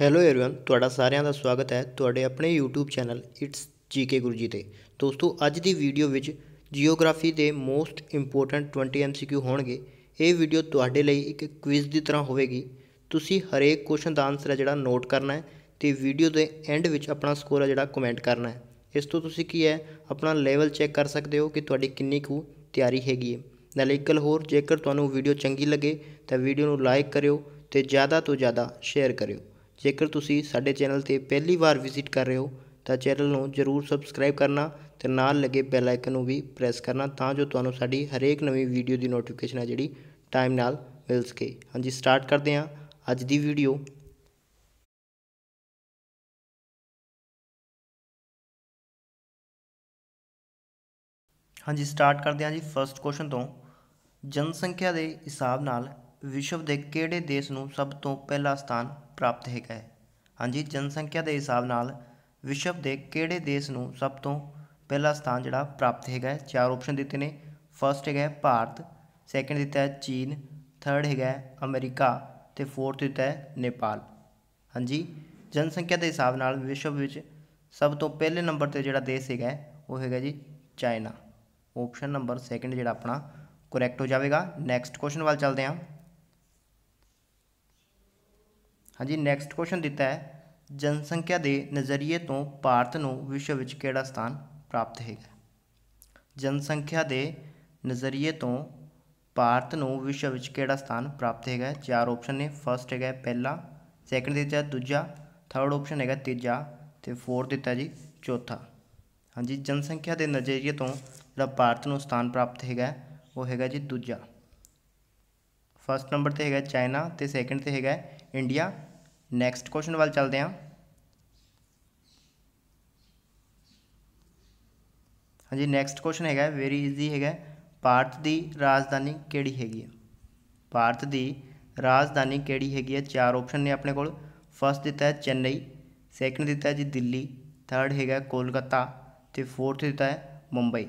hello everyone ਤੁਹਾਡਾ ਸਾਰਿਆਂ ਦਾ ਸਵਾਗਤ ਹੈ ਤੁਹਾਡੇ ਆਪਣੇ YouTube channel it's GK Guruji ਤੇ ਦੋਸਤੋ ਅੱਜ ਦੀ ਵੀਡੀਓ ਵਿੱਚ ਜੀਓਗ੍ਰਾਫੀ ਦੇ ਮੋਸਟ ਇੰਪੋਰਟੈਂਟ 20 MCQ ਹੋਣਗੇ ਇਹ ਵੀਡੀਓ ਤੁਹਾਡੇ ਲਈ ਇੱਕ ਕੁਇਜ਼ ਦੀ ਤਰ੍ਹਾਂ ਹੋਵੇਗੀ ਤੁਸੀਂ ਹਰੇਕ ਕੁਐਸਚਨ ਦਾ ਆਨਸਰ ਹੈ ਜਿਹੜਾ ਨੋਟ ਕਰਨਾ ਹੈ ਤੇ ਵੀਡੀਓ ਦੇ ਐਂਡ ਵਿੱਚ ਆਪਣਾ ਸਕੋਰ ਹੈ ਜਿਹੜਾ ਕਮੈਂਟ ਕਰਨਾ ਹੈ ਇਸ ਤੋਂ ਤੁਸੀਂ ਕੀ ਹੈ ਆਪਣਾ ਲੈਵਲ ਚੈੱਕ ਕਰ ਸਕਦੇ ਹੋ ਕਿ ਤੁਹਾਡੀ ਕਿੰਨੀ ਕੁ ਤਿਆਰੀ ਹੈਗੀ ਹੈ ਨਾਲੇ ਇੱਕ ਹੋਰ ਜੇਕਰ ਤੁਹਾਨੂੰ ਵੀਡੀਓ ਚੰਗੀ ਲੱਗੇ ਤਾਂ ਵੀਡੀਓ ਨੂੰ ਲਾਈਕ ਕਰਿਓ ਤੇ ਜ਼ਿਆਦਾ ਤੋਂ ਜ਼ਿਆਦਾ ਸ਼ੇਅਰ ਕਰਿਓ ਜੇਕਰ ਤੁਸੀਂ ਸਾਡੇ ਚੈਨਲ ਤੇ ਪਹਿਲੀ ਵਾਰ ਵਿਜ਼ਿਟ ਕਰ ਰਹੇ ਹੋ ਤਾਂ ਚੈਨਲ ਨੂੰ ਜਰੂਰ ਸਬਸਕ੍ਰਾਈਬ ਕਰਨਾ ਤੇ ਨਾਲ ਲੱਗੇ ਬੈਲ ਆਈਕਨ ਨੂੰ ਵੀ ਪ੍ਰੈਸ ਕਰਨਾ ਤਾਂ ਜੋ ਤੁਹਾਨੂੰ ਸਾਡੀ ਹਰੇਕ ਨਵੀਂ ਵੀਡੀਓ ਦੀ ਨੋਟੀਫਿਕੇਸ਼ਨ ਹੈ ਜਿਹੜੀ ਟਾਈਮ ਨਾਲ ਮਿਲ ਸਕੇ ਹਾਂਜੀ ਸਟਾਰਟ ਕਰਦੇ ਹਾਂ ਅੱਜ ਦੀ ਵੀਡੀਓ ਹਾਂਜੀ ਸਟਾਰਟ ਕਰਦੇ ਹਾਂ ਜੀ ਫਰਸਟ ਕੁਐਸਚਨ ਤੋਂ ਜਨਸੰਖਿਆ ਦੇ ਹਿਸਾਬ ਨਾਲ ਵਿਸ਼ਵ ਦੇ ਕਿਹੜੇ ਦੇਸ਼ ਨੂੰ ਸਭ ਤੋਂ ਪਹਿਲਾ ਸਥਾਨ ਪ੍ਰਾਪਤ ਹੈਗਾ ਹਾਂਜੀ ਜਨਸੰਖਿਆ ਦੇ ਹਿਸਾਬ ਨਾਲ ਵਿਸ਼ਵ ਦੇ ਕਿਹੜੇ ਦੇਸ਼ ਨੂੰ ਸਭ ਤੋਂ ਪਹਿਲਾ ਸਥਾਨ ਜਿਹੜਾ ਪ੍ਰਾਪਤ ਹੈਗਾ ਹੈ ਚਾਰ ਆਪਸ਼ਨ ਦਿੱਤੇ ਨੇ ਫਰਸਟ ਹੈਗਾ ਭਾਰਤ ਸੈਕੰਡ ਦਿੱਤਾ ਹੈ ਚੀਨ ਥਰਡ ਹੈਗਾ ਅਮਰੀਕਾ ਤੇ ਫੋਰਥ ਦਿੱਤਾ ਹੈ ਨੇਪਾਲ ਹਾਂਜੀ ਜਨਸੰਖਿਆ ਦੇ ਹਿਸਾਬ ਨਾਲ ਵਿਸ਼ਵ ਵਿੱਚ ਸਭ ਤੋਂ ਪਹਿਲੇ ਨੰਬਰ ਤੇ ਜਿਹੜਾ ਦੇਸ਼ ਹੈਗਾ ਉਹ ਹੈਗਾ ਜੀ ਚਾਈਨਾ ਆਪਸ਼ਨ ਨੰਬਰ ਸੈਕੰਡ ਜਿਹੜਾ ਆਪਣਾ ਕਰੈਕਟ ਹੋ ਜਾਵੇਗਾ ਨੈਕਸਟ ਕੁਐਸਚਨ ਵੱਲ ਚੱਲਦੇ ਹਾਂ ਹਾਂਜੀ ਨੈਕਸਟ ਕੁਐਸਚਨ ਦਿੱਤਾ ਹੈ ਜਨਸੰਖਿਆ ਦੇ ਨਜ਼ਰੀਏ ਤੋਂ ਭਾਰਤ ਨੂੰ ਵਿਸ਼ਵ ਵਿੱਚ ਕਿਹੜਾ ਸਥਾਨ ਪ੍ਰਾਪਤ ਹੈਗਾ ਜਨਸੰਖਿਆ ਦੇ ਨਜ਼ਰੀਏ ਤੋਂ ਭਾਰਤ ਨੂੰ ਵਿਸ਼ਵ ਵਿੱਚ ਕਿਹੜਾ ਸਥਾਨ ਪ੍ਰਾਪਤ ਹੈਗਾ ਚਾਰ ਆਪਸ਼ਨ ਨੇ ਫਰਸਟ ਹੈਗਾ ਪਹਿਲਾ ਸੈਕੰਡ ਦਿੱਤਾ ਦੂਜਾ ਥਰਡ ਆਪਸ਼ਨ ਹੈਗਾ ਤੀਜਾ ਤੇ ਫੋਰਥ ਦਿੱਤਾ ਜੀ ਚੌਥਾ ਹਾਂਜੀ ਜਨਸੰਖਿਆ ਦੇ ਨਜ਼ਰੀਏ ਤੋਂ ਜਿਹੜਾ ਭਾਰਤ ਨੂੰ ਸਥਾਨ ਪ੍ਰਾਪਤ ਹੈਗਾ ਉਹ ਹੈਗਾ ਜੀ ਦੂਜਾ ਫਸਟ ਨੰਬਰ ਤੇ ਹੈਗਾ ਚਾਈਨਾ ਤੇ ਸੈਕਿੰਡ ਤੇ ਹੈਗਾ ਇੰਡੀਆ ਨੈਕਸਟ ਕੁਐਸਚਨ ਵੱਲ ਚੱਲਦੇ ਹਾਂ ਹਾਂਜੀ ਨੈਕਸਟ ਕੁਐਸਚਨ ਹੈਗਾ ਵੈਰੀ ਈਜ਼ੀ ਹੈਗਾ ਭਾਰਤ ਦੀ ਰਾਜਧਾਨੀ ਕਿਹੜੀ ਹੈਗੀ ਹੈ ਭਾਰਤ ਦੀ ਰਾਜਧਾਨੀ ਕਿਹੜੀ ਹੈਗੀ ਹੈ ਚਾਰ ਆਪਸ਼ਨ ਨੇ ਆਪਣੇ ਕੋਲ ਫਸਟ ਦਿੱਤਾ ਹੈ ਚੇਨਈ ਸੈਕਿੰਡ ਦਿੱਤਾ ਹੈ ਜੀ ਦਿੱਲੀ ਥਰਡ ਹੈਗਾ ਕੋਲਕਾਤਾ ਤੇ ਫੋਰਥ ਦਿੱਤਾ ਹੈ ਮੁੰਬਈ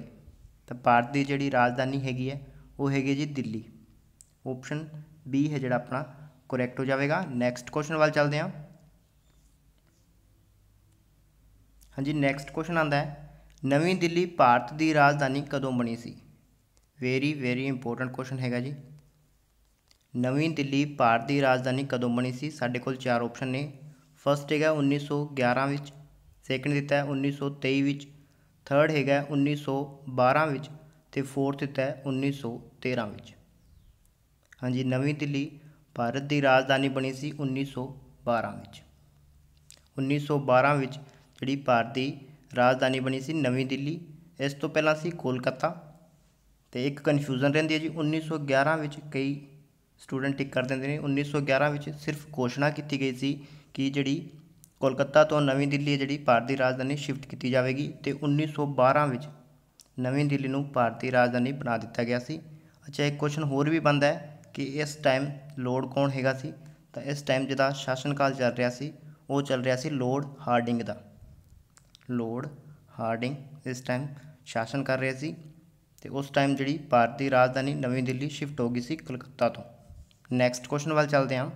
ਤਾਂ ਭਾਰਤ ਦੀ ਜਿਹੜੀ ਰਾਜਧਾਨੀ ਹੈਗੀ ਹੈ ਉਹ ਹੈਗੀ ਜੀ ਦਿੱਲੀ ਆਪਸ਼ਨ ਬੀ ਹੈ ਜਿਹੜਾ ਆਪਣਾ ਕਰੈਕਟ ਹੋ ਜਾਵੇਗਾ ਨੈਕਸਟ ਕੁਐਸਚਨ ਵੱਲ ਚੱਲਦੇ ਹਾਂ ਹਾਂਜੀ ਨੈਕਸਟ ਕੁਐਸਚਨ ਆਂਦਾ ਹੈ ਨਵੀਂ ਦਿੱਲੀ ਭਾਰਤ ਦੀ ਰਾਜਧਾਨੀ ਕਦੋਂ ਬਣੀ ਸੀ ਵੈਰੀ ਵੈਰੀ ਇੰਪੋਰਟੈਂਟ ਕੁਐਸਚਨ ਹੈਗਾ ਜੀ ਨਵੀਂ ਦਿੱਲੀ ਭਾਰਤ ਦੀ ਰਾਜਧਾਨੀ ਕਦੋਂ ਬਣੀ ਸੀ ਸਾਡੇ ਕੋਲ ਚਾਰ ਆਪਸ਼ਨ ਨੇ ਫਸਟ ਹੈਗਾ 1911 ਵਿੱਚ ਸੈਕੰਡ ਦਿੱਤਾ ਹੈ 1923 ਵਿੱਚ ਥਰਡ ਹੈਗਾ 1912 ਵਿੱਚ ਤੇ ਫੋਰਥ ਦਿੱਤਾ ਹੈ 1913 ਵਿੱਚ ਹਾਂਜੀ ਨਵੀਂ ਦਿੱਲੀ ਭਾਰਤ ਦੀ ਰਾਜਧਾਨੀ ਬਣੀ ਸੀ 1912 ਵਿੱਚ 1912 ਵਿੱਚ ਜਿਹੜੀ ਭਾਰਤ ਦੀ ਰਾਜਧਾਨੀ ਬਣੀ ਸੀ ਨਵੀਂ ਦਿੱਲੀ ਇਸ ਤੋਂ ਪਹਿਲਾਂ ਸੀ ਕੋਲਕਾਤਾ ਤੇ ਇੱਕ ਕਨਫਿਊਜ਼ਨ ਰਹਿੰਦੀ ਹੈ ਜੀ 1911 ਵਿੱਚ ਕਈ ਸਟੂਡੈਂਟ ਟਿਕ ਕਰ ਦਿੰਦੇ ਨੇ 1911 ਵਿੱਚ ਸਿਰਫ ਘੋਸ਼ਣਾ ਕੀਤੀ ਗਈ ਸੀ ਕਿ ਜਿਹੜੀ ਕੋਲਕਾਤਾ ਤੋਂ ਨਵੀਂ ਦਿੱਲੀ ਜਿਹੜੀ ਭਾਰਤ ਦੀ ਰਾਜਧਾਨੀ ਸ਼ਿਫਟ ਕੀਤੀ ਜਾਵੇਗੀ ਤੇ 1912 ਵਿੱਚ ਨਵੀਂ ਦਿੱਲੀ ਨੂੰ ਭਾਰਤੀ ਰਾਜਧਾਨੀ ਬਣਾ ਦਿੱਤਾ ਗਿਆ ਸੀ ਅੱਛਾ ਇੱਕ ਕੁਐਸਚਨ ਹੋਰ ਵੀ ਬੰਦਾ ਹੈ ਕਿ ਇਸ ਟਾਈਮ ਲੋਰਡ ਕੌਣ ਹੈਗਾ ਸੀ ਤਾਂ ਇਸ ਟਾਈਮ ਜਿਹਦਾ ਸ਼ਾਸਨ ਕਾਲ ਚੱਲ ਰਿਹਾ ਸੀ ਉਹ ਚੱਲ ਰਿਹਾ ਸੀ ਲੋਰਡ ਹਾਰਡਿੰਗ ਦਾ ਲੋਰਡ ਹਾਰਡਿੰਗ ਇਸ ਟਾਈਮ ਸ਼ਾਸਨ ਕਰ ਰਿਹਾ ਸੀ ਤੇ ਉਸ ਟਾਈਮ ਜਿਹੜੀ ਭਾਰਤੀ ਰਾਜਧਾਨੀ ਨਵੀਂ ਦਿੱਲੀ ਸ਼ਿਫਟ ਹੋ ਗਈ ਸੀ ਕਲਕੱਤਾ ਤੋਂ ਨੈਕਸਟ ਕੁਐਸਚਨ ਵੱਲ ਚੱਲਦੇ ਹਾਂ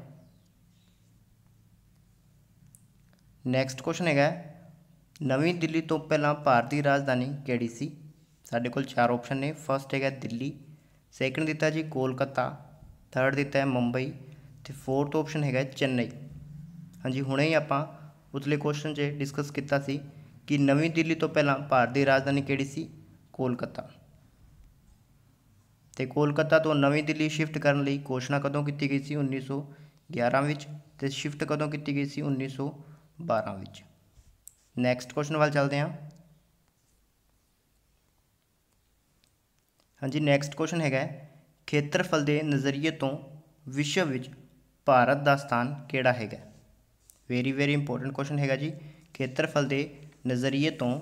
ਨੈਕਸਟ ਕੁਐਸਚਨ ਹੈਗਾ ਨਵੀਂ ਦਿੱਲੀ ਤੋਂ ਪਹਿਲਾਂ ਭਾਰਤੀ ਰਾਜਧਾਨੀ ਕਿਹੜੀ ਸੀ ਸਾਡੇ ਕੋਲ ਚਾਰ ਆਪਸ਼ਨ ਨੇ ਫਸਟ ਹੈਗਾ ਦਿੱਲੀ ਸੈਕੰਡ ਦਿੱਤਾ ਜੀ ਕੋਲਕਾਤਾ ਥਰਡ ਦਿੱਤਾ ਹੈ ਮੁੰਬਈ ਤੇ ਫੋਰਥ ਆਪਸ਼ਨ ਹੈਗਾ ਚੇਨਈ ਹਾਂਜੀ ਹੁਣੇ ਹੀ ਆਪਾਂ ਉਤਲੇ ਕੁਐਸਚਨ 'ਚ ਡਿਸਕਸ ਕੀਤਾ ਸੀ ਕਿ ਨਵੀਂ ਦਿੱਲੀ ਤੋਂ ਪਹਿਲਾਂ ਭਾਰਤ ਦੀ ਰਾਜਧਾਨੀ ਕਿਹੜੀ ਸੀ ਕੋਲਕਾਤਾ ਤੇ ਕੋਲਕਾਤਾ ਤੋਂ ਨਵੀਂ ਦਿੱਲੀ ਸ਼ਿਫਟ ਕਰਨ ਲਈ ਘੋਸ਼ਣਾ ਕਦੋਂ ਕੀਤੀ ਗਈ ਸੀ 1911 ਵਿੱਚ ਤੇ ਸ਼ਿਫਟ ਕਦੋਂ ਕੀਤੀ ਗਈ ਸੀ 1912 ਵਿੱਚ ਨੈਕਸਟ ਕੁਐਸਚਨ ਵੱਲ ਚੱਲਦੇ ਹਾਂ ਹਾਂਜੀ ਨੈਕਸਟ ਕੁਐਸਚਨ ਹੈਗਾ ਖੇਤਰਫਲ ਦੇ ਨਜ਼ਰੀਏ ਤੋਂ ਵਿਸ਼ਵ ਵਿੱਚ ਭਾਰਤ ਦਾ ਸਥਾਨ ਕਿਹੜਾ ਹੈਗਾ ਵੈਰੀ ਵੈਰੀ ਇੰਪੋਰਟੈਂਟ ਕੁਐਸਚਨ ਹੈਗਾ ਜੀ ਖੇਤਰਫਲ ਦੇ ਨਜ਼ਰੀਏ ਤੋਂ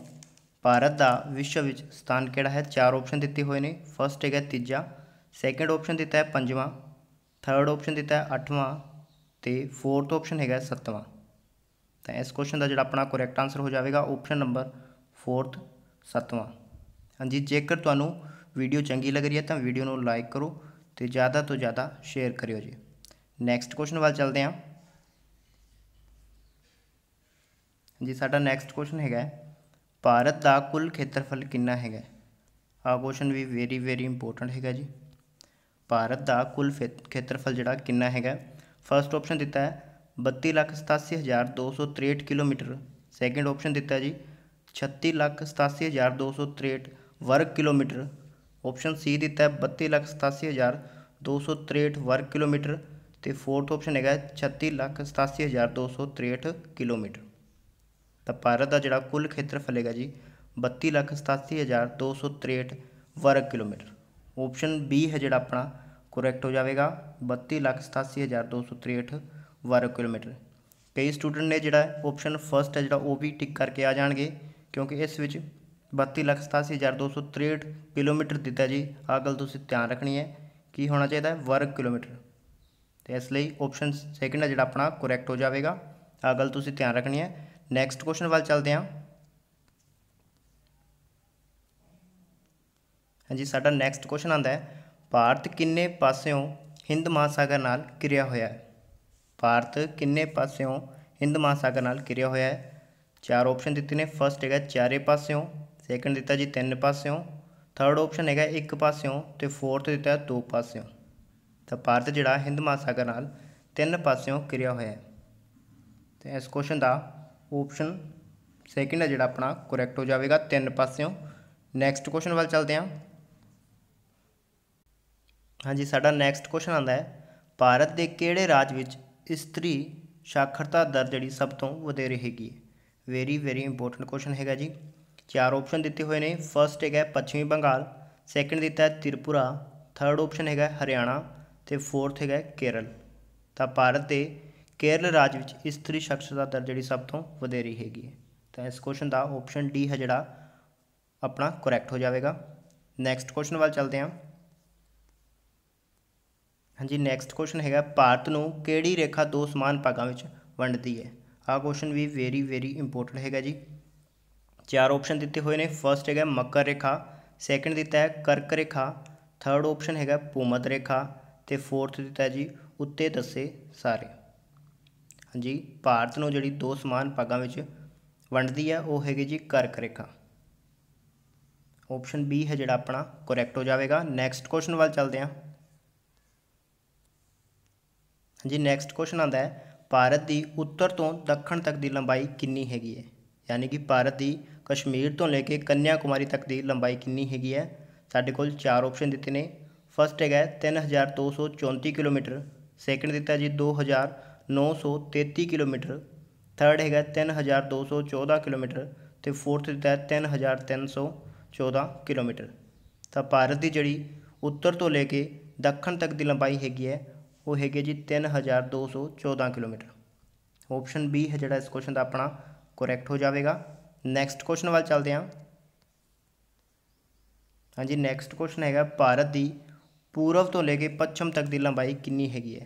ਭਾਰਤ ਦਾ ਵਿਸ਼ਵ ਵਿੱਚ ਸਥਾਨ ਕਿਹੜਾ ਹੈ ਚਾਰ ਆਪਸ਼ਨ ਦਿੱਤੇ ਹੋਏ ਨੇ ਫਰਸਟ ਹੈਗਾ ਤੀਜਾ ਸੈਕੰਡ ਆਪਸ਼ਨ ਦਿੱਤਾ ਹੈ ਪੰਜਵਾਂ ਥਰਡ ਆਪਸ਼ਨ ਦਿੱਤਾ ਹੈ ਅੱਠਵਾਂ ਤੇ ਫੋਰਥ ਆਪਸ਼ਨ ਹੈਗਾ ਸੱਤਵਾਂ ਤਾਂ ਇਸ ਕੁਐਸਚਨ ਦਾ ਜਿਹੜਾ ਆਪਣਾ ਕਰੈਕਟ ਆਨਸਰ ਹੋ ਜਾਵੇਗਾ ਆਪਸ਼ਨ ਨੰਬਰ ਫੋਰਥ ਸੱਤਵਾਂ ਹਾਂਜੀ ਜੇਕਰ ਤੁਹਾਨੂੰ वीडियो चंकी लग रही है तो वीडियो में लाइक करो तो ज़्यादा तो ज़्यादा शेयर करो जी नैक्सट क्वेश्चन वाल चलते हैं जी सा नैक्सट क्वेश्चन है भारत का कुल खेत्रफल कि है आ क्वेश्चन भी वेरी वेरी इंपोर्टेंट है जी भारत का कुल फे खेत्रफल जोड़ा कि है फस्ट ऑप्शन दिता है बत्ती लख सतासी हज़ार दो सौ त्रेहठ किलोमीटर सैकेंड ऑप्शन दिता है जी छत्ती लख सतासी हज़ार दो सौ त्रेहठ वर्ग किलोमीटर ਆਪਸ਼ਨ ਸੀ ਦਿੱਤਾ ਹੈ 32,87,263 ਵਰਗ ਕਿਲੋਮੀਟਰ ਤੇ ਫੋਰਥ ਆਪਸ਼ਨ ਹੈਗਾ 36,87,263 ਕਿਲੋਮੀਟਰ ਤਾਂ ਭਾਰਤ ਦਾ ਜਿਹੜਾ ਕੁੱਲ ਖੇਤਰਫਲ ਹੈਗਾ ਜੀ 32,87,263 ਵਰਗ ਕਿਲੋਮੀਟਰ ਆਪਸ਼ਨ ਬੀ ਹੈ ਜਿਹੜਾ ਆਪਣਾ ਕਰੈਕਟ ਹੋ ਜਾਵੇਗਾ 32,87,263 ਵਰਗ ਕਿਲੋਮੀਟਰ ਕਈ ਸਟੂਡੈਂਟ ਨੇ ਜਿਹੜਾ ਆਪਸ਼ਨ ਫਸਟ ਹੈ ਜਿਹੜਾ ਉਹ ਵੀ ਟਿਕ ਕਰਕੇ ਆ ਜਾਣਗੇ ਕਿਉਂਕਿ ਇਸ ਵਿੱਚ 32 ਲੱਖ 87263 ਕਿਲੋਮੀਟਰ ਦਿੱਤਾ ਜੀ ਆਹ ਗੱਲ ਤੁਸੀਂ ਧਿਆਨ ਰੱਖਣੀ ਹੈ ਕੀ ਹੋਣਾ ਚਾਹੀਦਾ ਹੈ ਵਰਗ ਕਿਲੋਮੀਟਰ ਤੇ ਇਸ ਲਈ ਆਪਸ਼ਨ ਸੈਕਿੰਡ ਹੈ ਜਿਹੜਾ ਆਪਣਾ ਕਰੈਕਟ ਹੋ ਜਾਵੇਗਾ ਆਹ ਗੱਲ ਤੁਸੀਂ ਧਿਆਨ ਰੱਖਣੀ ਹੈ ਨੈਕਸਟ ਕੁਐਸਚਨ ਵੱਲ ਚੱਲਦੇ ਹਾਂ ਹਾਂਜੀ ਸਾਡਾ ਨੈਕਸਟ ਕੁਐਸਚਨ ਆਂਦਾ ਹੈ ਭਾਰਤ ਕਿੰਨੇ ਪਾਸਿਓਂ ਹਿੰਦ ਮਹਾਸਾਗਰ ਨਾਲ ਕਿਰਿਆ ਹੋਇਆ ਹੈ ਭਾਰਤ ਕਿੰਨੇ ਪਾਸਿਓਂ ਹਿੰਦ ਮਹਾਸਾਗਰ ਨਾਲ ਕਿਰਿਆ ਹੋਇਆ ਹੈ ਚਾਰ ਆਪਸ਼ਨ ਦਿੱਤੇ ਨੇ ਫਸਟ ਹੈਗਾ ਚਾਰੇ ਪਾਸਿਓਂ ਸੈਕੰਡ ਦਿੱਤਾ ਜੀ ਤਿੰਨ ਪਾਸਿਓਂ ਥਰਡ ਆਪਸ਼ਨ ਹੈਗਾ ਇੱਕ ਪਾਸਿਓਂ ਤੇ ਫੋਰਥ ਦਿੱਤਾ ਦੋ ਪਾਸਿਓਂ ਤਾਂ ਭਾਰਤ ਜਿਹੜਾ ਹਿੰਦ ਮਹਾਸਾਗਰ ਨਾਲ ਤਿੰਨ ਪਾਸਿਓਂ ਘਿਰਿਆ ਹੋਇਆ ਹੈ ਤੇ ਇਸ ਕੁਐਸਚਨ ਦਾ ਆਪਸ਼ਨ ਸੈਕੰਡ ਹੈ ਜਿਹੜਾ ਆਪਣਾ ਕਰੈਕਟ ਹੋ ਜਾਵੇਗਾ ਤਿੰਨ ਪਾਸਿਓਂ ਨੈਕਸਟ ਕੁਐਸਚਨ ਵੱਲ ਚੱਲਦੇ ਹਾਂ ਹਾਂਜੀ ਸਾਡਾ ਨੈਕਸਟ ਕੁਐਸਚਨ ਆਂਦਾ ਹੈ ਭਾਰਤ ਦੇ ਕਿਹੜੇ ਰਾਜ ਵਿੱਚ ਇਸਤਰੀ ਸਾਖਰਤਾ ਦਰ ਜਿਹੜੀ ਸਭ ਤੋਂ ਵਧੇਰੇ ਹੈਗੀ ਹੈ ਵੈਰੀ ਵੈਰੀ ਇੰਪੋਰਟੈਂਟ ਕੁਐਸਚਨ ਹੈਗਾ ਜੀ ਚਾਰ ਆਪਸ਼ਨ ਦਿੱਤੇ ਹੋਏ ਨੇ ਫਰਸਟ ਹੈਗਾ ਪੱਛਮੀ ਬੰਗਾਲ ਸੈਕੰਡ ਦਿੱਤਾ ਹੈ ਤ੍ਰਿਪੁਰਾ ਥਰਡ ਆਪਸ਼ਨ ਹੈਗਾ ਹਰਿਆਣਾ ਤੇ ਫੋਰਥ ਹੈਗਾ ਕੇਰਲ ਤਾਂ ਭਾਰਤ ਦੇ ਕੇਰਲ ਰਾਜ ਵਿੱਚ ਇਸਤਰੀ ਸ਼ਖਸਤਾ ਦਰ ਜਿਹੜੀ ਸਭ ਤੋਂ ਵਧੇਰੀ ਹੈਗੀ ਹੈ ਤਾਂ ਇਸ ਕੁਐਸਚਨ ਦਾ ਆਪਸ਼ਨ ਡੀ ਹੈ ਜਿਹੜਾ ਆਪਣਾ ਕਰੈਕਟ ਹੋ ਜਾਵੇਗਾ ਨੈਕਸਟ ਕੁਐਸਚਨ ਵੱਲ ਚੱਲਦੇ ਹਾਂ ਹਾਂਜੀ ਨੈਕਸਟ ਕੁਐਸਚਨ ਹੈਗਾ ਭਾਰਤ ਨੂੰ ਕਿਹੜੀ ਰੇਖਾ ਦੋ ਸਮਾਨ ਭਾਗਾਂ ਵਿੱਚ ਵੰਡਦੀ ਹੈ ਆਹ ਕੁਐਸਚਨ ਵੀ ਵੈਰੀ ਵੈਰੀ ਇੰਪੋਰਟੈਂਟ ਹੈਗਾ ਜੀ ਚਾਰ ਆਪਸ਼ਨ ਦਿੱਤੇ ਹੋਏ ਨੇ ਫਰਸਟ ਹੈਗਾ ਮਕਰ ਰੇਖਾ ਸੈਕੰਡ ਦਿੱਤਾ ਹੈ ਕਰਕ ਰੇਖਾ ਥਰਡ ਆਪਸ਼ਨ ਹੈਗਾ ਭੂਮਤ ਰੇਖਾ ਤੇ ਫੋਰਥ ਦਿੱਤਾ ਜੀ ਉੱਤੇ ਦੱਸੇ ਸਾਰੇ ਹਾਂਜੀ ਭਾਰਤ ਨੂੰ ਜਿਹੜੀ ਦੋ ਸਮਾਨ ਭਾਗਾਂ ਵਿੱਚ ਵੰਡਦੀ ਹੈ ਉਹ ਹੈਗੀ ਜੀ ਕਰਕ ਰੇਖਾ ਆਪਸ਼ਨ ਬੀ ਹੈ ਜਿਹੜਾ ਆਪਣਾ ਕਰੈਕਟ ਹੋ ਜਾਵੇਗਾ ਨੈਕਸਟ ਕੁਐਸਚਨ ਵੱਲ ਚੱਲਦੇ ਹਾਂ ਹਾਂਜੀ ਨੈਕਸਟ ਕੁਐਸਚਨ ਆਂਦਾ ਹੈ ਭਾਰਤ ਦੀ ਉੱਤਰ ਤੋਂ ਦੱਖਣ ਤੱਕ ਦੀ ਲੰਬਾਈ ਕਿੰਨੀ ਹੈਗੀ ਹੈ ਯਾਨੀ ਕਿ ਭਾਰਤ ਦੀ ਕਸ਼ਮੀਰ ਤੋਂ ਲੈ ਕੇ ਕੰਨਿਆ ਕੁਮਾਰੀ ਤੱਕ ਦੀ ਲੰਬਾਈ ਕਿੰਨੀ ਹੈਗੀ ਹੈ ਸਾਡੇ ਕੋਲ ਚਾਰ ਆਪਸ਼ਨ ਦਿੱਤੇ ਨੇ ਫਸਟ ਹੈਗਾ 3234 ਕਿਲੋਮੀਟਰ ਸੈਕਿੰਡ ਦਿੱਤਾ ਜੀ 2933 ਕਿਲੋਮੀਟਰ ਥਰਡ ਹੈਗਾ 3214 ਕਿਲੋਮੀਟਰ ਤੇ ਫੋਰਥ ਦਿੱਤਾ ਹੈ 3314 ਕਿਲੋਮੀਟਰ ਤਾਂ ਭਾਰਤ ਦੀ ਜਿਹੜੀ ਉੱਤਰ ਤੋਂ ਲੈ ਕੇ ਦੱਖਣ ਤੱਕ ਦੀ ਲੰਬਾਈ ਹੈਗੀ ਹੈ ਉਹ ਹੈਗੀ ਜੀ 3214 ਕਿਲੋਮੀਟਰ ਆਪਸ਼ਨ ਬੀ ਹੈ ਜਿਹੜਾ ਇਸ ਕੁਐਸਚਨ ਦਾ ਆਪਣਾ ਕਰੈਕਟ ਹੋ ਜਾਵੇਗਾ ਨੈਕਸਟ ਕੁਐਸਚਨ ਵੱਲ ਚੱਲਦੇ ਹਾਂ ਹਾਂਜੀ ਨੈਕਸਟ ਕੁਐਸਚਨ ਹੈਗਾ ਭਾਰਤ ਦੀ ਪੂਰਬ ਤੋਂ ਲੈ ਕੇ ਪੱਛਮ ਤੱਕ ਦੀ ਲੰਬਾਈ ਕਿੰਨੀ ਹੈਗੀ ਹੈ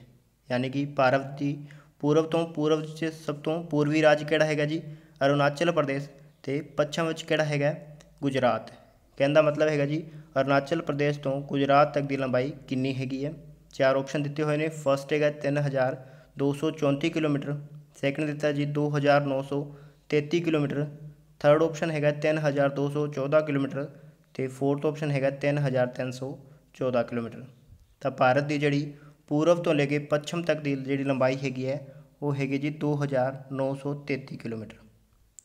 ਯਾਨੀ ਕਿ ਭਾਰਤ ਦੀ ਪੂਰਬ ਤੋਂ ਪੂਰਬ ਵਿੱਚ ਸਭ ਤੋਂ ਪੂਰਬੀ ਰਾਜ ਕਿਹੜਾ ਹੈਗਾ ਜੀ ਅਰੁਣਾਚਲ ਪ੍ਰਦੇਸ਼ ਤੇ ਪੱਛਮ ਵਿੱਚ ਕਿਹੜਾ ਹੈਗਾ ਗੁਜਰਾਤ ਕਹਿੰਦਾ ਮਤਲਬ ਹੈਗਾ ਜੀ ਅਰੁਣਾਚਲ ਪ੍ਰਦੇਸ਼ ਤੋਂ ਗੁਜਰਾਤ ਤੱਕ ਦੀ ਲੰਬਾਈ ਕਿੰਨੀ ਹੈਗੀ ਹੈ ਚਾਰ ਆਪਸ਼ਨ ਦਿੱਤੇ ਹੋਏ ਨੇ ਫਰਸਟ ਹੈਗਾ 3234 ਕਿਲੋਮੀਟਰ ਸੈਕੰਡ ਦਿੱਤਾ ਜੀ 2933 ਕਿਲੋਮੀਟਰ ਥਰਡ ਆਪਸ਼ਨ ਹੈਗਾ 3214 ਕਿਲੋਮੀਟਰ ਤੇ ਫੋਰਥ ਆਪਸ਼ਨ ਹੈਗਾ 3314 ਕਿਲੋਮੀਟਰ ਤਾਂ ਭਾਰਤ ਦੀ ਜਿਹੜੀ ਪੂਰਬ ਤੋਂ ਲੈ ਕੇ ਪੱਛਮ ਤੱਕ ਦੀ ਜਿਹੜੀ ਲੰਬਾਈ ਹੈਗੀ ਹੈ ਉਹ ਹੈਗੀ ਜੀ 2933 ਕਿਲੋਮੀਟਰ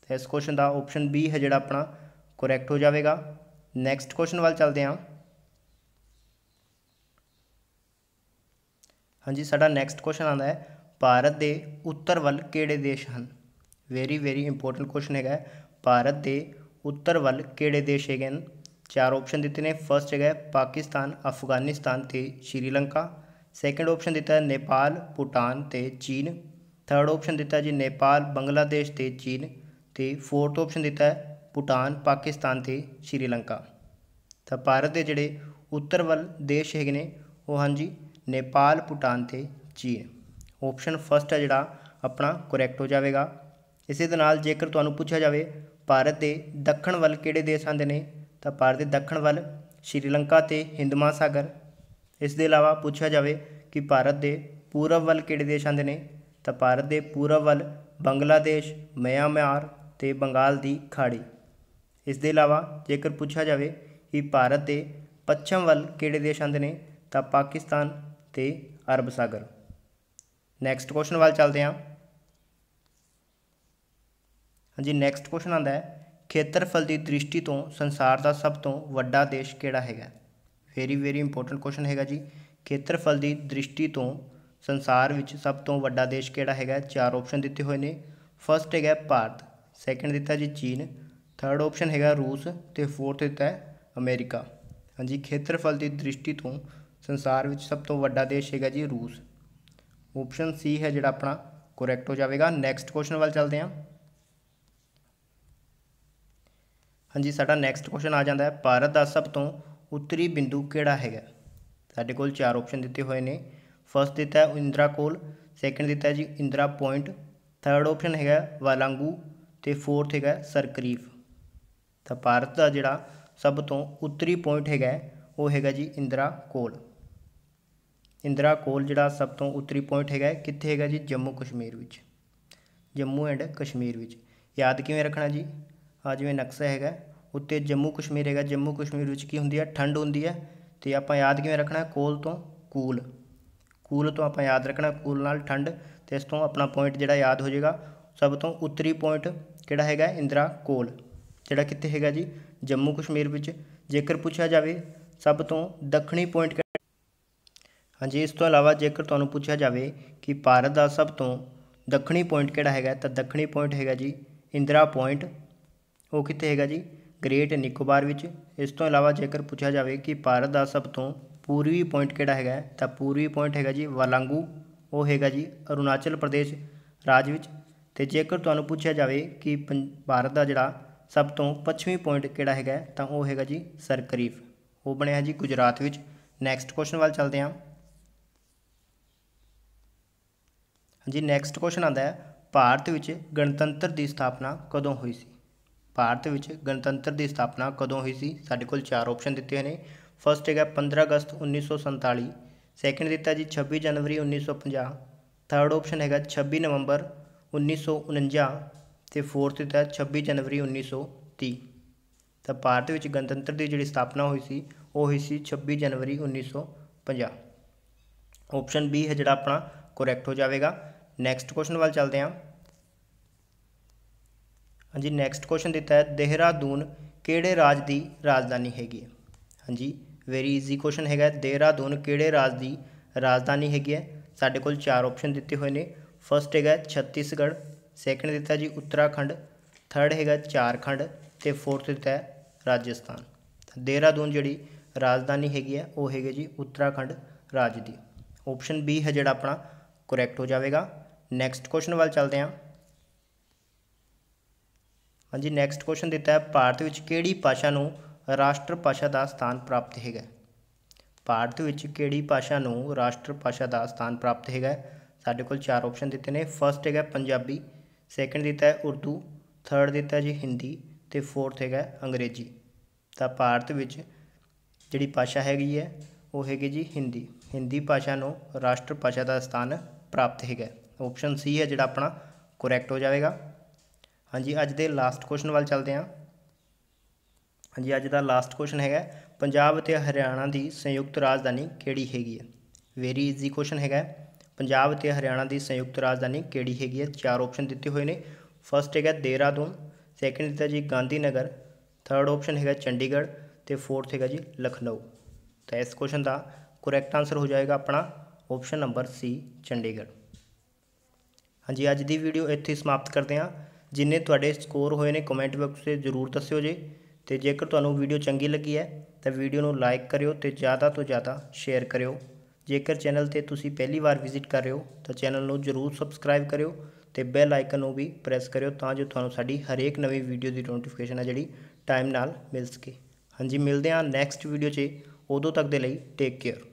ਤਾਂ ਇਸ ਕੁਐਸਚਨ ਦਾ ਆਪਸ਼ਨ ਬੀ ਹੈ ਜਿਹੜਾ ਆਪਣਾ ਕਰੈਕਟ ਹੋ ਜਾਵੇਗਾ ਨੈਕਸਟ ਕੁਐਸਚਨ ਵੱਲ ਚੱਲਦੇ ਹਾਂ ਹਾਂਜੀ ਸਾਡਾ ਨੈਕਸਟ ਕੁਐਸਚਨ ਆਉਂਦਾ ਹੈ ਭਾਰਤ ਦੇ ਉੱਤਰ ਵੱਲ ਕਿਹੜੇ ਦੇਸ਼ ਹਨ ਵੈਰੀ ਵੈਰੀ ਇੰਪੋਰਟੈਂਟ ਕੁਐਸਚਨ ਹੈਗਾ भारत के उत्तर वल कि देश है चार ऑप्शन दते हैं फस्ट है पाकिस्तान अफगानिस्तान से श्रीलंका सैकेंड ऑप्शन दिता है नेपाल भूटान तो चीन थर्ड ऑप्शन दिता जी नेपाल बंगलादेश थे चीन तो फोर्थ ऑप्शन दिता है भूटान पाकिस्तान से श्रीलंका तो भारत के जोड़े उत्तर वल देश है वह हाँ जी नेपाल भूटान थे चीन ऑप्शन फस्ट है जोड़ा अपना करैक्ट हो जाएगा इस जेकर तू पूछा जाए ਭਾਰਤ ਦੇ ਦੱਖਣ ਵੱਲ ਕਿਹੜੇ ਦੇਸ਼ ਆਉਂਦੇ ਨੇ ਤਾਂ ਭਾਰਤ ਦੇ ਦੱਖਣ ਵੱਲ ਸ਼੍ਰੀਲੰਕਾ ਤੇ ਹਿੰਦ ਮਹਾਸਾਗਰ ਇਸ ਦੇ ਇਲਾਵਾ ਪੁੱਛਿਆ ਜਾਵੇ ਕਿ ਭਾਰਤ ਦੇ ਪੂਰਬ ਵੱਲ ਕਿਹੜੇ ਦੇਸ਼ ਆਉਂਦੇ ਨੇ ਤਾਂ ਭਾਰਤ ਦੇ ਪੂਰਬ ਵੱਲ ਬੰਗਲਾਦੇਸ਼ ਮਿਆਂਮਾਰ ਤੇ ਬੰਗਾਲ ਦੀ ਖਾੜੀ ਇਸ ਦੇ ਇਲਾਵਾ ਜੇਕਰ ਪੁੱਛਿਆ ਜਾਵੇ ਕਿ ਭਾਰਤ ਦੇ ਪੱਛਮ ਵੱਲ ਕਿਹੜੇ ਦੇਸ਼ ਆਉਂਦੇ ਨੇ ਤਾਂ ਪਾਕਿਸਤਾਨ ਤੇ ਅਰਬ ਸਾਗਰ ਨੈਕਸਟ ਕੁਐਸਚਨ ਵੱਲ ਚੱਲਦੇ ਹਾਂ ਹਾਂਜੀ ਨੈਕਸਟ ਕੁਐਸਚਨ ਆਂਦਾ ਹੈ ਖੇਤਰਫਲ ਦੀ ਦ੍ਰਿਸ਼ਟੀ ਤੋਂ ਸੰਸਾਰ ਦਾ ਸਭ ਤੋਂ ਵੱਡਾ ਦੇਸ਼ ਕਿਹੜਾ ਹੈਗਾ ਵੈਰੀ ਵੈਰੀ ਇੰਪੋਰਟੈਂਟ ਕੁਐਸਚਨ ਹੈਗਾ ਜੀ ਖੇਤਰਫਲ ਦੀ ਦ੍ਰਿਸ਼ਟੀ ਤੋਂ ਸੰਸਾਰ ਵਿੱਚ ਸਭ ਤੋਂ ਵੱਡਾ ਦੇਸ਼ ਕਿਹੜਾ ਹੈਗਾ ਚਾਰ ਆਪਸ਼ਨ ਦਿੱਤੇ ਹੋਏ ਨੇ ਫਰਸਟ ਹੈਗਾ ਭਾਰਤ ਸੈਕੰਡ ਦਿੱਤਾ ਜੀ ਚੀਨ ਥਰਡ ਆਪਸ਼ਨ ਹੈਗਾ ਰੂਸ ਤੇ ਫੋਰਥ ਦਿੱਤਾ ਹੈ ਅਮਰੀਕਾ ਹਾਂਜੀ ਖੇਤਰਫਲ ਦੀ ਦ੍ਰਿਸ਼ਟੀ ਤੋਂ ਸੰਸਾਰ ਵਿੱਚ ਸਭ ਤੋਂ ਵੱਡਾ ਦੇਸ਼ ਹੈਗਾ ਜੀ ਰੂਸ ਆਪਸ਼ਨ ਸੀ ਹੈ ਜਿਹੜਾ ਆਪਣਾ ਕਰੈਕਟ ਹੋ ਜਾਵੇਗਾ ਨੈਕਸਟ ਕੁਐਸਚਨ ਵੱਲ ਚੱਲਦੇ ਹਾਂ ਹਾਂਜੀ ਸਾਡਾ ਨੈਕਸਟ ਕੁਐਸਚਨ ਆ ਜਾਂਦਾ ਹੈ ਭਾਰਤ ਦਾ ਸਭ ਤੋਂ ਉੱਤਰੀ ਬਿੰਦੂ ਕਿਹੜਾ ਹੈਗਾ ਸਾਡੇ ਕੋਲ ਚਾਰ ਆਪਸ਼ਨ ਦਿੱਤੇ ਹੋਏ ਨੇ ਫਸਟ ਦਿੱਤਾ ਹੈ ਇੰਦਰਾ ਕੋਲ ਸੈਕੰਡ ਦਿੱਤਾ ਜੀ ਇੰਦਰਾ ਪੁਆਇੰਟ ਥਰਡ ਆਪਸ਼ਨ ਹੈਗਾ ਵਾਲਾਂਗੂ ਤੇ ਫੋਰਥ ਹੈਗਾ ਸਰਕਰੀਫ ਤਾਂ ਭਾਰਤ ਦਾ ਜਿਹੜਾ ਸਭ ਤੋਂ ਉੱਤਰੀ ਪੁਆਇੰਟ ਹੈਗਾ ਉਹ ਹੈਗਾ ਜੀ ਇੰਦਰਾ ਕੋਲ ਇੰਦਰਾ ਕੋਲ ਜਿਹੜਾ ਸਭ ਤੋਂ ਉੱਤਰੀ ਪੁਆਇੰਟ ਹੈਗਾ ਕਿੱਥੇ ਹੈਗਾ ਜੀ ਜੰਮੂ ਕਸ਼ਮੀਰ ਵਿੱਚ ਜੰਮੂ ਐਂਡ ਕਸ਼ਮੀਰ ਵਿੱਚ ਯਾਦ ਕਿਵੇਂ ਰੱਖਣਾ ਜੀ ਆ ਜਿਵੇਂ ਨਕਸ਼ਾ ਹੈਗਾ ਉੱਤੇ ਜੰਮੂ ਕਸ਼ਮੀਰ ਹੈਗਾ ਜੰਮੂ ਕਸ਼ਮੀਰ ਵਿੱਚ ਕੀ ਹੁੰਦੀ ਹੈ ਠੰਡ ਹੁੰਦੀ ਹੈ ਤੇ ਆਪਾਂ ਯਾਦ ਕਿਵੇਂ ਰੱਖਣਾ ਕੋਲ ਤੋਂ ਕੂਲ ਕੂਲ ਤੋਂ ਆਪਾਂ ਯਾਦ ਰੱਖਣਾ ਕੂਲ ਨਾਲ ਠੰਡ ਤੇ ਇਸ ਤੋਂ ਆਪਣਾ ਪੁਆਇੰਟ ਜਿਹੜਾ ਯਾਦ ਹੋ ਜਾਏਗਾ ਸਭ ਤੋਂ ਉੱਤਰੀ ਪੁਆਇੰਟ ਕਿਹੜਾ ਹੈਗਾ ਇੰਦਰਾ ਕੋਲ ਜਿਹੜਾ ਕਿੱਥੇ ਹੈਗਾ ਜੀ ਜੰਮੂ ਕਸ਼ਮੀਰ ਵਿੱਚ ਜੇਕਰ ਪੁੱਛਿਆ ਜਾਵੇ ਸਭ ਤੋਂ ਦੱਖਣੀ ਪੁਆਇੰਟ ਹਾਂਜੀ ਇਸ ਤੋਂ ਇਲਾਵਾ ਜੇਕਰ ਤੁਹਾਨੂੰ ਪੁੱਛਿਆ ਜਾਵੇ ਕਿ ਭਾਰਤ ਦਾ ਸਭ ਤੋਂ ਦੱਖਣੀ ਪੁਆਇੰਟ ਕਿਹੜਾ ਹੈਗਾ ਤਾਂ ਦੱਖਣੀ ਪੁਆਇੰਟ ਹੈਗਾ ਜੀ ਇੰਦਰਾ ਪੁਆਇੰਟ ਉਹ ਕਿੱਥੇ ਹੈਗਾ ਜੀ ਗ੍ਰੇਟ ਨਿਕੋਬਾਰ ਵਿੱਚ ਇਸ ਤੋਂ ਇਲਾਵਾ ਜੇਕਰ ਪੁੱਛਿਆ ਜਾਵੇ ਕਿ ਭਾਰਤ ਦਾ ਸਭ ਤੋਂ ਪੂਰਬੀ ਪੁਆਇੰਟ ਕਿਹੜਾ ਹੈਗਾ ਤਾਂ ਪੂਰਬੀ ਪੁਆਇੰਟ ਹੈਗਾ ਜੀ ਵਾਲਾਂਗੂ ਉਹ ਹੈਗਾ ਜੀ ਅਰੁਣਾਚਲ ਪ੍ਰਦੇਸ਼ ਰਾਜ ਵਿੱਚ ਤੇ ਜੇਕਰ ਤੁਹਾਨੂੰ ਪੁੱਛਿਆ ਜਾਵੇ ਕਿ ਭਾਰਤ ਦਾ ਜਿਹੜਾ ਸਭ ਤੋਂ ਪੱਛਮੀ ਪੁਆਇੰਟ ਕਿਹੜਾ ਹੈਗਾ ਤਾਂ ਉਹ ਹੈਗਾ ਜੀ ਸਰਕਰੀਫ ਉਹ ਬਣਿਆ ਜੀ ਗੁਜਰਾਤ ਵਿੱਚ ਨੈਕਸਟ ਕੁਐਸਚਨ ਵੱਲ ਚੱਲਦੇ ਹਾਂ ਜੀ ਨੈਕਸਟ ਕੁਐਸਚਨ ਆਂਦਾ ਹੈ ਭਾਰਤ ਵਿੱਚ ਗਣਤੰਤਰ ਦੀ ਸਥਾਪਨਾ ਕਦੋਂ ਹੋਈ ਸੀ ਭਾਰਤ ਵਿੱਚ ਗਣਤੰਤਰ ਦੀ ਸਥਾਪਨਾ ਕਦੋਂ ਹੋਈ ਸੀ ਸਾਡੇ ਕੋਲ ਚਾਰ ਆਪਸ਼ਨ ਦਿੱਤੇ ਨੇ ਫਸਟ ਹੈਗਾ 15 ਅਗਸਤ 1947 ਸੈਕਿੰਡ ਦਿੱਤਾ ਜੀ 26 ਜਨਵਰੀ 1950 ਥਰਡ ਆਪਸ਼ਨ ਹੈਗਾ 26 ਨਵੰਬਰ 1949 ਤੇ ਫੋਰਥ ਦਿੱਤਾ 26 ਜਨਵਰੀ 1930 ਤਾਂ ਭਾਰਤ ਵਿੱਚ ਗਣਤੰਤਰ ਦੀ ਜਿਹੜੀ ਸਥਾਪਨਾ ਹੋਈ ਸੀ ਉਹ ਹੋਈ ਸੀ 26 ਜਨਵਰੀ 1950 ਆਪਸ਼ਨ ਬੀ ਹੈ ਜਿਹੜਾ ਆਪਣਾ ਕਰੈਕਟ ਹੋ ਜਾਵੇਗਾ ਨੈਕਸਟ ਕੁਐਸਚਨ ਵੱਲ ਚੱਲਦੇ ਹਾਂ ਹਾਂਜੀ ਨੈਕਸਟ ਕੁਐਸਚਨ ਦਿੱਤਾ ਹੈ ਦੇਹਰਾਦੂਨ ਕਿਹੜੇ ਰਾਜ ਦੀ ਰਾਜਧਾਨੀ ਹੈਗੀ ਹੈ ਹਾਂਜੀ ਵੈਰੀ ਈਜ਼ੀ ਕੁਐਸਚਨ ਹੈਗਾ ਦੇਹਰਾਦੂਨ ਕਿਹੜੇ ਰਾਜ ਦੀ ਰਾਜਧਾਨੀ ਹੈਗੀ ਹੈ ਸਾਡੇ ਕੋਲ ਚਾਰ ਆਪਸ਼ਨ ਦਿੱਤੇ ਹੋਏ ਨੇ ਫਰਸਟ ਹੈਗਾ ਛੱਤੀਸਗੜ੍ਹ ਸੈਕੰਡ ਦਿੱਤਾ ਜੀ ਉੱਤਰਾਖੰਡ ਥਰਡ ਹੈਗਾ ਝਾਰਖੰਡ ਤੇ ਫੋਰਥ ਦਿੱਤਾ ਹੈ ਰਾਜਸਥਾਨ ਦੇਹਰਾਦੂਨ ਜਿਹੜੀ ਰਾਜਧਾਨੀ ਹੈਗੀ ਹੈ ਉਹ ਹੈਗੇ ਜੀ ਉੱਤਰਾਖੰਡ ਰਾਜ ਦੀ ਆਪਸ਼ਨ ਬੀ ਹੈ ਜਿਹੜਾ ਆਪਣਾ ਕਰੈਕਟ ਹੋ ਜਾਵੇਗਾ ਨੈਕਸਟ ਕੁਐਸਚਨ ਵੱਲ ਚੱਲਦੇ ਹਾਂ ਹਾਂਜੀ ਨੈਕਸਟ ਕੁਐਸਚਨ ਦਿੱਤਾ ਹੈ ਭਾਰਤ ਵਿੱਚ ਕਿਹੜੀ ਭਾਸ਼ਾ ਨੂੰ ਰਾਸ਼ਟਰ ਭਾਸ਼ਾ ਦਾ ਸਥਾਨ ਪ੍ਰਾਪਤ ਹੈਗਾ ਭਾਰਤ ਵਿੱਚ ਕਿਹੜੀ ਭਾਸ਼ਾ ਨੂੰ ਰਾਸ਼ਟਰ ਭਾਸ਼ਾ ਦਾ ਸਥਾਨ ਪ੍ਰਾਪਤ ਹੈਗਾ ਸਾਡੇ ਕੋਲ ਚਾਰ ਆਪਸ਼ਨ ਦਿੱਤੇ ਨੇ ਫਰਸਟ ਹੈਗਾ ਪੰਜਾਬੀ ਸੈਕੰਡ ਦਿੱਤਾ ਹੈ ਉਰਦੂ ਥਰਡ ਦਿੱਤਾ ਜੀ ਹਿੰਦੀ ਤੇ ਫੋਰਥ ਹੈਗਾ ਅੰਗਰੇਜ਼ੀ ਤਾਂ ਭਾਰਤ ਵਿੱਚ ਜਿਹੜੀ ਭਾਸ਼ਾ ਹੈਗੀ ਹੈ ਉਹ ਹੈਗੀ ਜੀ ਹਿੰਦੀ ਹਿੰਦੀ ਭਾਸ਼ਾ ਨੂੰ ਰਾਸ਼ਟਰ ਭਾਸ਼ਾ ਦਾ ਸਥਾਨ ਪ੍ਰਾਪਤ ਹੈਗਾ ਆਪਸ਼ਨ ਸੀ ਹੈ ਜਿਹੜਾ ਆਪਣਾ ਕਰੈਕਟ ਹੋ ਜਾਵੇਗਾ ਹਾਂਜੀ ਅੱਜ ਦੇ ਲਾਸਟ ਕੁਐਸਚਨ ਵੱਲ ਚੱਲਦੇ ਹਾਂ ਹਾਂਜੀ ਅੱਜ ਦਾ ਲਾਸਟ ਕੁਐਸਚਨ ਹੈਗਾ ਪੰਜਾਬ ਅਤੇ ਹਰਿਆਣਾ ਦੀ ਸੰਯੁਕਤ ਰਾਜਧਾਨੀ ਕਿਹੜੀ ਹੈਗੀ ਹੈ ਵੈਰੀ ਈਜ਼ੀ ਕੁਐਸਚਨ ਹੈਗਾ ਪੰਜਾਬ ਅਤੇ ਹਰਿਆਣਾ ਦੀ ਸੰਯੁਕਤ ਰਾਜਧਾਨੀ ਕਿਹੜੀ ਹੈਗੀ ਹੈ ਚਾਰ ਆਪਸ਼ਨ ਦਿੱਤੇ ਹੋਏ ਨੇ ਫਰਸਟ ਹੈਗਾ ਦੇਹਰਾਦੂਨ ਸੈਕੰਡ ਦਿੱਤਾ ਜੀ ਗਾਂਧੀ ਨਗਰ ਥਰਡ ਆਪਸ਼ਨ ਹੈਗਾ ਚੰਡੀਗੜ੍ਹ ਤੇ ਫੋਰਥ ਹੈਗਾ ਜੀ ਲਖਨਊ ਤਾਂ ਇਸ ਕੁਐਸਚਨ ਦਾ ਕਰੈਕਟ ਆਨਸਰ ਹੋ ਜਾਏਗਾ ਆਪਣਾ ਆਪਸ਼ਨ ਨੰਬਰ ਸੀ ਚੰਡੀਗੜ੍ਹ ਹਾਂਜੀ ਅੱਜ ਦੀ ਵੀਡੀਓ ਇੱਥੇ ਸਮਾਪਤ ਕਰਦੇ ਹਾਂ ਜਿੰਨੇ ਤੁਹਾਡੇ ਸਕੋਰ ਹੋਏ ਨੇ ਕਮੈਂਟ ਬਾਕਸ ਤੇ ਜ਼ਰੂਰ ਦੱਸਿਓ ਜੀ ਤੇ ਜੇਕਰ ਤੁਹਾਨੂੰ ਵੀਡੀਓ ਚੰਗੀ ਲੱਗੀ ਹੈ ਤਾਂ ਵੀਡੀਓ ਨੂੰ ਲਾਈਕ ਕਰਿਓ ਤੇ ਜ਼ਿਆਦਾ ਤੋਂ ਜ਼ਿਆਦਾ ਸ਼ੇਅਰ ਕਰਿਓ ਜੇਕਰ ਚੈਨਲ ਤੇ ਤੁਸੀਂ ਪਹਿਲੀ ਵਾਰ ਵਿਜ਼ਿਟ ਕਰ ਰਹੇ ਹੋ ਤਾਂ ਚੈਨਲ ਨੂੰ ਜ਼ਰੂਰ ਸਬਸਕ੍ਰਾਈਬ ਕਰਿਓ ਤੇ ਬੈਲ ਆਈਕਨ ਨੂੰ ਵੀ ਪ੍ਰੈਸ ਕਰਿਓ ਤਾਂ ਜੋ ਤੁਹਾਨੂੰ ਸਾਡੀ ਹਰੇਕ ਨਵੀਂ ਵੀਡੀਓ ਦੀ ਨੋਟੀਫਿਕੇਸ਼ਨ ਆ ਜਿਹੜੀ ਟਾਈਮ ਨਾਲ ਮਿਲ ਸਕੇ ਹਾਂਜੀ ਮਿਲਦੇ ਹਾਂ ਨੈਕਸਟ ਵੀਡੀਓ 'ਚ ਉਦੋਂ ਤੱਕ ਦੇ ਲਈ ਟੇਕ ਕੇਅਰ